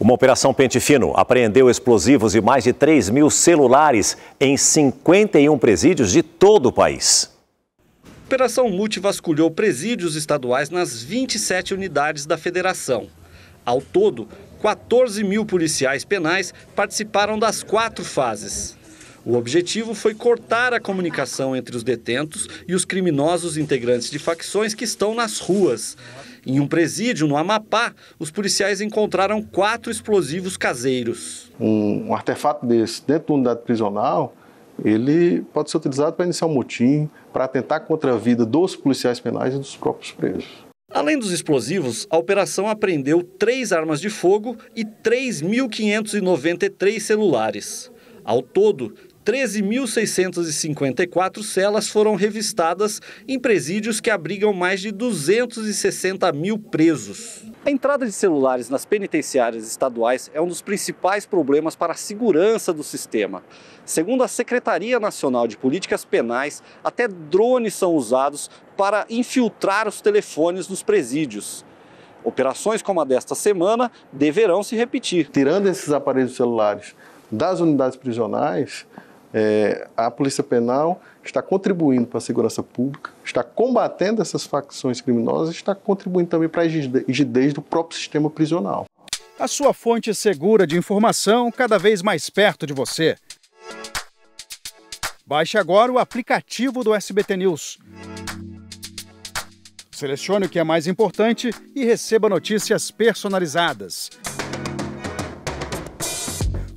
Uma operação Pente Fino apreendeu explosivos e mais de 3 mil celulares em 51 presídios de todo o país. operação Multi vasculhou presídios estaduais nas 27 unidades da federação. Ao todo, 14 mil policiais penais participaram das quatro fases. O objetivo foi cortar a comunicação entre os detentos e os criminosos integrantes de facções que estão nas ruas. Em um presídio no Amapá, os policiais encontraram quatro explosivos caseiros. Um, um artefato desse dentro de unidade prisional, ele pode ser utilizado para iniciar um motim, para atentar contra a vida dos policiais penais e dos próprios presos. Além dos explosivos, a operação apreendeu três armas de fogo e 3.593 celulares. Ao todo, 13.654 celas foram revistadas em presídios que abrigam mais de 260 mil presos. A entrada de celulares nas penitenciárias estaduais é um dos principais problemas para a segurança do sistema. Segundo a Secretaria Nacional de Políticas Penais, até drones são usados para infiltrar os telefones nos presídios. Operações como a desta semana deverão se repetir. Tirando esses aparelhos celulares das unidades prisionais, é, a Polícia Penal está contribuindo para a segurança pública, está combatendo essas facções criminosas, está contribuindo também para a rigidez do próprio sistema prisional. A sua fonte segura de informação cada vez mais perto de você. Baixe agora o aplicativo do SBT News. Selecione o que é mais importante e receba notícias personalizadas